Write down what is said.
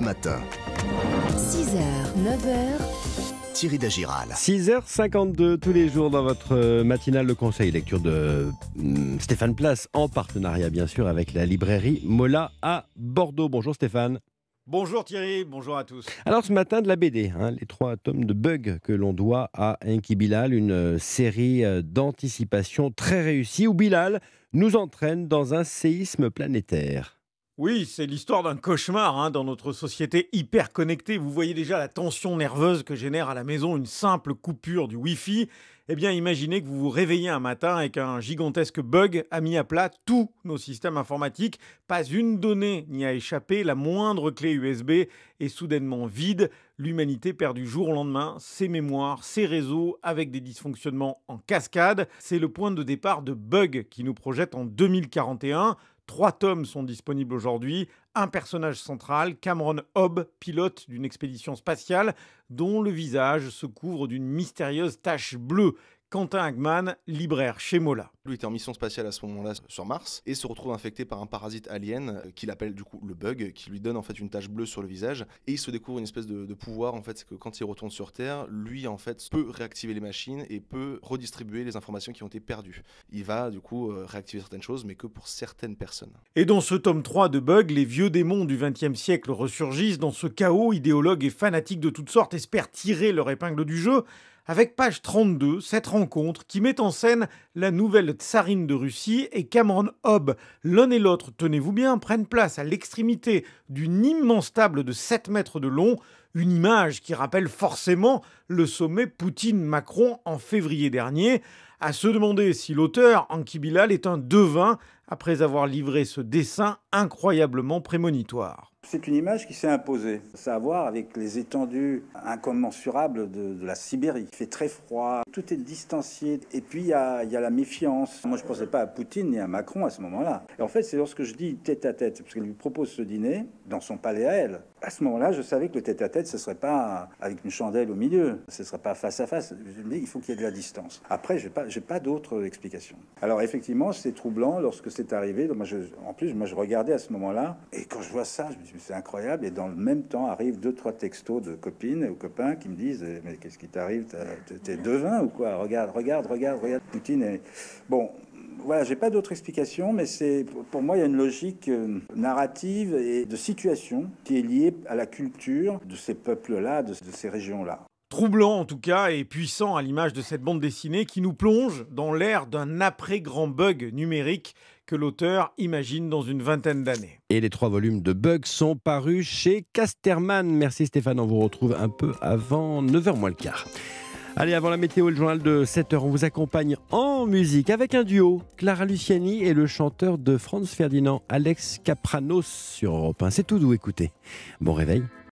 Matin. 6h, 9h. Thierry Dagiral. 6h52 tous les jours dans votre euh, matinale le conseil lecture de mm, Stéphane Place en partenariat bien sûr avec la librairie Mola à Bordeaux. Bonjour Stéphane. Bonjour Thierry, bonjour à tous. Alors ce matin de la BD, hein, les trois tomes de Bug que l'on doit à Enki Bilal, une euh, série euh, d'anticipation très réussie où Bilal nous entraîne dans un séisme planétaire. Oui, c'est l'histoire d'un cauchemar hein, dans notre société hyper connectée. Vous voyez déjà la tension nerveuse que génère à la maison une simple coupure du Wi-Fi. Eh bien, imaginez que vous vous réveillez un matin et qu'un gigantesque bug a mis à plat tous nos systèmes informatiques. Pas une donnée n'y a échappé, la moindre clé USB est soudainement vide. L'humanité perd du jour au lendemain ses mémoires, ses réseaux, avec des dysfonctionnements en cascade. C'est le point de départ de Bug qui nous projette en 2041. Trois tomes sont disponibles aujourd'hui, un personnage central, Cameron Hobb, pilote d'une expédition spatiale dont le visage se couvre d'une mystérieuse tache bleue Quentin Hagman, libraire chez Mola. Lui était en mission spatiale à ce moment-là euh, sur Mars et se retrouve infecté par un parasite alien euh, qu'il appelle du coup le bug, qui lui donne en fait une tache bleue sur le visage et il se découvre une espèce de, pouvoir en fait, c'est que quand il retourne sur Terre, lui en fait peut réactiver les machines et peut redistribuer les informations qui ont été perdues. Il va du coup euh, réactiver certaines choses mais que pour certaines personnes. Et dans ce tome 3 de Bug, les vieux démons du XXe siècle ressurgissent dans ce chaos, idéologues et fanatiques de toutes sortes espèrent tirer leur épingle du jeu avec page 32, cette rencontre qui met en scène la nouvelle tsarine de Russie et Cameron Hobb. L'un et l'autre, tenez-vous bien, prennent place à l'extrémité d'une immense table de 7 mètres de long, une image qui rappelle forcément le sommet Poutine-Macron en février dernier, à se demander si l'auteur, Anki Bilal, est un devin après avoir livré ce dessin incroyablement prémonitoire. C'est une image qui s'est imposée. Ça a à voir avec les étendues incommensurables de, la Sibérie. Il fait très froid, tout est distancié. Et puis il y a, la méfiance. Moi je ne pensais pas à Poutine ni à Macron à ce moment-là. Et en fait, c'est lorsque je dis tête à tête, parce qu'elle lui propose ce dîner dans son palais à elle. À ce moment-là, je savais que le tête à tête, ce ne serait pas avec une chandelle au milieu, ce ne serait pas face à face. Je il faut qu'il y ait de la distance. Après, je n'ai pas, pas d'autres explications. Alors effectivement, c'est troublant lorsque c'est arrivé. Donc moi, en plus, moi, je regardais à ce moment-là. Et quand je vois ça, je me dis, c'est incroyable. Et dans le même temps, arrivent deux, trois textos de copines ou copains qui me disent, mais qu'est-ce qui t'arrive T'es devin ou quoi Regarde, regarde, regarde, regarde. Poutine Bon, voilà, j'ai pas d'autre explication, mais c'est pour moi il y a une logique euh, narrative et de situation qui est liée à la culture de ces peuples-là, de ces régions-là troublant en tout cas et puissant à l'image de cette bande dessinée qui nous plonge dans l'ère d'un après-grand bug numérique que l'auteur imagine dans une vingtaine d'années. Et les trois volumes de Bug sont parus chez Casterman. Merci Stéphane, on vous retrouve un peu avant 9h moins le quart. Allez, avant la météo, le journal de 7h, on vous accompagne en musique avec un duo, Clara Luciani et le chanteur de Franz Ferdinand, Alex Capranos sur Europe 1. C'est tout doux, écoutez. Bon réveil.